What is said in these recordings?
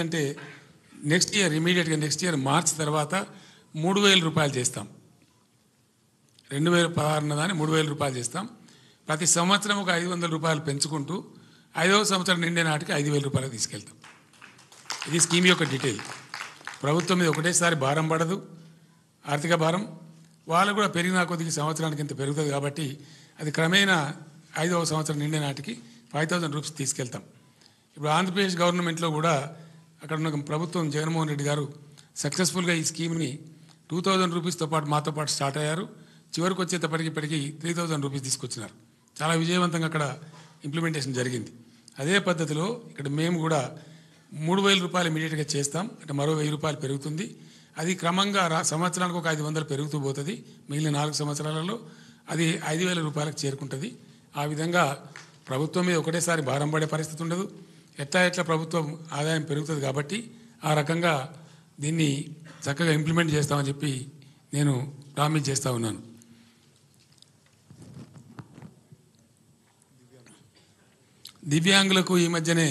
ఏంటంటే next year ఇమీడియట్గా next year March తర్వాత మూడు వేల రూపాయలు చేస్తాం రెండు వేల పదహారున దాన్ని మూడు వేల రూపాయలు చేస్తాం ప్రతి సంవత్సరం ఒక ఐదు వందల రూపాయలు పెంచుకుంటూ ఐదవ సంవత్సరం నిండే నాటికి ఐదు వేల రూపాయలు తీసుకెళ్తాం ఇది స్కీమ్ యొక్క డీటెయిల్ ప్రభుత్వం మీద ఒకటేసారి భారం పడదు ఆర్థిక భారం వాళ్ళు కూడా పెరిగిన కొద్దిగా సంవత్సరానికి ఇంత పెరుగుతుంది కాబట్టి అది క్రమేణా ఐదవ సంవత్సరం నిండే నాటికి ఫైవ్ థౌజండ్ రూపీస్ తీసుకెళ్తాం ఇప్పుడు ఆంధ్రప్రదేశ్ గవర్నమెంట్లో కూడా అక్కడ ఉన్న ప్రభుత్వం జగన్మోహన్ రెడ్డి గారు సక్సెస్ఫుల్గా ఈ స్కీమ్ని టూ థౌజండ్ రూపీస్తో పాటు మాతో పాటు స్టార్ట్ అయ్యారు చివరికి వచ్చేటప్పటికి ఇప్పటికి త్రీ థౌజండ్ రూపీస్ తీసుకొచ్చినారు చాలా విజయవంతంగా అక్కడ ఇంప్లిమెంటేషన్ జరిగింది అదే పద్ధతిలో ఇక్కడ మేము కూడా మూడు వేల రూపాయలు ఇమీడియట్గా చేస్తాం అంటే మరో వెయ్యి రూపాయలు పెరుగుతుంది అది క్రమంగా సంవత్సరానికి ఒక ఐదు వందలు పెరుగుతూ పోతుంది మిగిలిన నాలుగు సంవత్సరాలలో అది ఐదు వేల రూపాయలకు చేరుకుంటుంది ఆ విధంగా ప్రభుత్వం మీద ఒకటేసారి భారం పడే పరిస్థితి ఉండదు ఎట్లా ఎట్లా ప్రభుత్వం ఆదాయం పెరుగుతుంది కాబట్టి ఆ రకంగా దీన్ని చక్కగా ఇంప్లిమెంట్ చేస్తామని చెప్పి నేను ప్రామిస్ చేస్తూ ఉన్నాను దివ్యాంగులకు ఈ మధ్యనే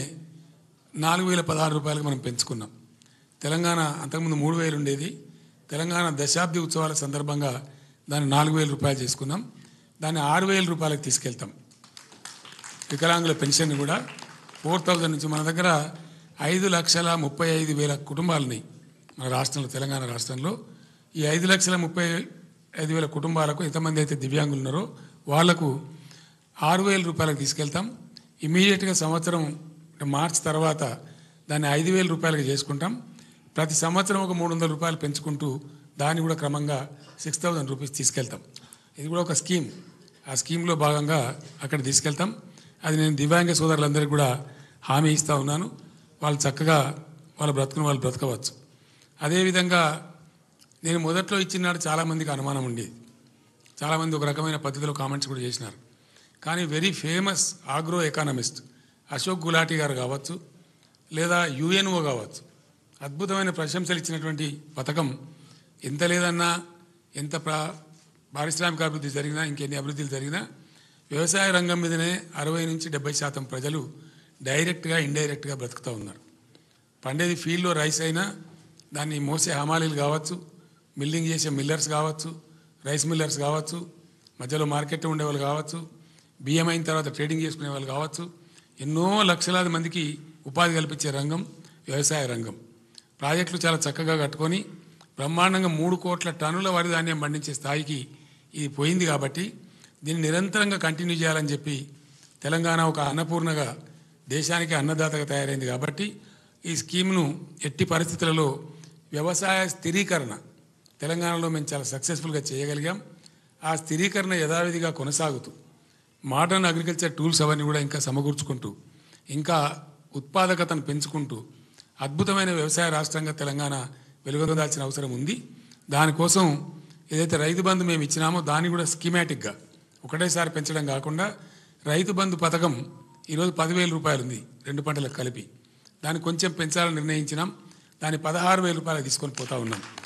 నాలుగు వేల పదహారు రూపాయలకు మనం పెంచుకున్నాం తెలంగాణ అంతకుముందు మూడు వేలు ఉండేది తెలంగాణ దశాబ్ది ఉత్సవాల సందర్భంగా దాన్ని నాలుగు వేల రూపాయలు చేసుకున్నాం దాన్ని ఆరు వేల రూపాయలకు తీసుకెళ్తాం వికలాంగుల పెన్షన్ కూడా ఫోర్ థౌజండ్ నుంచి మన దగ్గర ఐదు లక్షల ముప్పై ఐదు వేల కుటుంబాలని మన రాష్ట్రంలో తెలంగాణ రాష్ట్రంలో ఈ ఐదు లక్షల ముప్పై ఐదు వేల కుటుంబాలకు ఎంతమంది అయితే దివ్యాంగులు ఉన్నారో వాళ్లకు ఆరు వేల రూపాయలకు తీసుకెళ్తాం ఇమీడియట్గా సంవత్సరం మార్చ్ తర్వాత దాన్ని ఐదు వేల రూపాయలకు చేసుకుంటాం ప్రతి సంవత్సరం ఒక మూడు వందల రూపాయలు పెంచుకుంటూ దాన్ని కూడా క్రమంగా సిక్స్ థౌజండ్ రూపీస్ తీసుకెళ్తాం ఇది కూడా ఒక స్కీమ్ ఆ స్కీమ్లో భాగంగా అక్కడ తీసుకెళ్తాం అది నేను దివ్యాంగ సోదరులందరికీ కూడా హామీ ఇస్తూ ఉన్నాను వాళ్ళు చక్కగా వాళ్ళ బ్రతుకుని వాళ్ళు బ్రతకవచ్చు అదేవిధంగా నేను మొదట్లో ఇచ్చినాడు చాలామందికి అనుమానం ఉండేది చాలామంది ఒక రకమైన పద్ధతిలో కామెంట్స్ కూడా చేసినారు కానీ very famous agro economist Ashok Gulati garu కావచ్చు లేదా యుఎన్ఓ కావచ్చు అద్భుతమైన ప్రశంసలు ఇచ్చినటువంటి పథకం ఎంత లేదన్నా ఎంత ప్రా పారిశ్రామిక అభివృద్ధి జరిగినా ఇంకెన్ని అభివృద్ధులు జరిగినా వ్యవసాయ రంగం మీదనే అరవై నుంచి డెబ్బై శాతం ప్రజలు డైరెక్ట్గా ఇండైరెక్ట్గా బ్రతుకుతూ ఉన్నారు పండేది ఫీల్డ్లో రైస్ అయినా దాన్ని మోసే హమాలీలు కావచ్చు మిల్లింగ్ చేసే మిల్లర్స్ కావచ్చు రైస్ మిల్లర్స్ కావచ్చు మధ్యలో మార్కెట్ ఉండేవాళ్ళు కావచ్చు బియ్యం అయిన తర్వాత ట్రేడింగ్ చేసుకునే వాళ్ళు కావచ్చు ఎన్నో లక్షలాది మందికి ఉపాధి కల్పించే రంగం వ్యవసాయ రంగం ప్రాజెక్టులు చాలా చక్కగా కట్టుకొని బ్రహ్మాండంగా మూడు కోట్ల టన్నుల వరి ధాన్యం పండించే స్థాయికి ఇది పోయింది కాబట్టి దీన్ని నిరంతరంగా కంటిన్యూ చేయాలని చెప్పి తెలంగాణ ఒక అన్నపూర్ణగా దేశానికి అన్నదాతగా తయారైంది కాబట్టి ఈ స్కీమ్ను ఎట్టి పరిస్థితులలో వ్యవసాయ స్థిరీకరణ తెలంగాణలో మేము చాలా సక్సెస్ఫుల్గా చేయగలిగాం ఆ స్థిరీకరణ యథావిధిగా కొనసాగుతూ మోడర్న్ అగ్రికల్చర్ టూల్స్ అవన్నీ కూడా ఇంకా సమకూర్చుకుంటూ ఇంకా ఉత్పాదకతను పెంచుకుంటూ అద్భుతమైన వ్యవసాయ రాష్ట్రంగా తెలంగాణ వెలుగొందాల్సిన అవసరం ఉంది దానికోసం ఏదైతే రైతు బంధు మేము ఇచ్చినామో దాన్ని కూడా స్కీమాటిక్గా ఒకటేసారి పెంచడం కాకుండా రైతు బంధు పథకం ఈరోజు పదివేల రూపాయలు ఉంది రెండు పంటలకు కలిపి దాన్ని కొంచెం పెంచాలని నిర్ణయించినాం దాన్ని పదహారు వేల రూపాయలు తీసుకొని పోతా ఉన్నాం